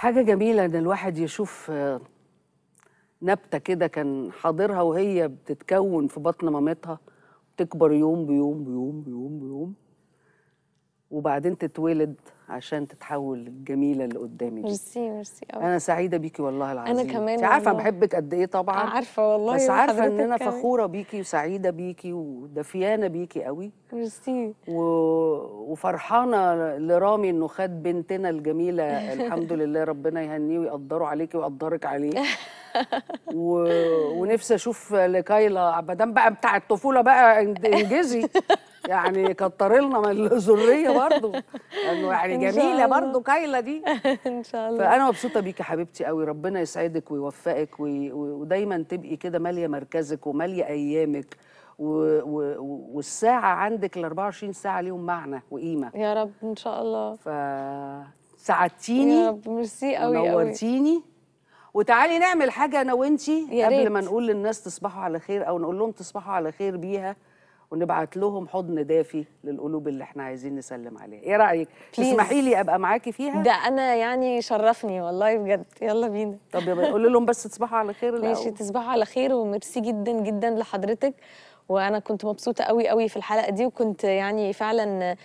حاجة جميلة إن الواحد يشوف نبتة كده كان حاضرها وهي بتتكون في بطن مامتها تكبر يوم بيوم بيوم بيوم بيوم وبعدين تتولد عشان تتحول للجميله اللي قدامي دي ميرسي ميرسي انا سعيده بيكي والله العظيم انا كمان انت عارفه بحبك قد ايه طبعا عارفه والله بس عارفه ان انا فخوره بيكي وسعيده بيكي ودفيانه بيكي قوي ميرسي و... وفرحانه لرامي انه خد بنتنا الجميله الحمد لله ربنا يهنيه ويقدره عليكي ويقدرك عليه و... ونفسي اشوف لكايلا ما دام بقى بتاع الطفوله بقى انجزي يعني كتر لنا من الذريه برضه انه يعني جميله برضه كايله دي ان شاء الله فانا مبسوطه بيكي حبيبتي قوي ربنا يسعدك ويوفقك وي... ودايما تبقي كده ماليه مركزك وماليه ايامك و... و... والساعه عندك ال 24 ساعه ليهم معنى وقيمه يا رب ان شاء الله ف سعدتيني يا رب ميرسي قوي نورتيني وتعالي نعمل حاجه انا وانتي قبل ما نقول للناس تصبحوا على خير او نقول لهم تصبحوا على خير بيها ونبعت لهم حضن دافي للقلوب اللي احنا عايزين نسلم عليها ايه رايك تسمحي لي ابقى معاكي فيها ده انا يعني شرفني والله بجد يلا بينا طب يلا قول لهم بس تصبحوا على خير الاول ماشي تصبحوا على خير وميرسي جدا جدا لحضرتك وانا كنت مبسوطه قوي قوي في الحلقه دي وكنت يعني فعلا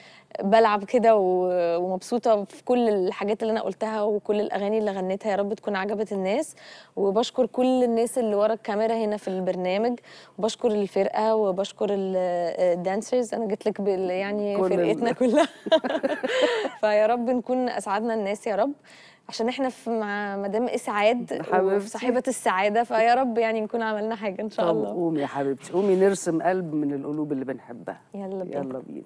بلعب كده ومبسوطه في كل الحاجات اللي انا قلتها وكل الاغاني اللي غنيتها يا رب تكون عجبت الناس وبشكر كل الناس اللي ورا الكاميرا هنا في البرنامج وبشكر الفرقه وبشكر الدانسرز انا جيت لك يعني كل فرقتنا كلها فيا رب نكون اسعدنا الناس يا رب عشان احنا في مع مدام اسعاد صاحبه السعاده فيا رب يعني نكون عملنا حاجه ان شاء الله قومي يا حبيبتي قومي نرسم قلب من القلوب اللي بنحبها يلا بينا يلا بينا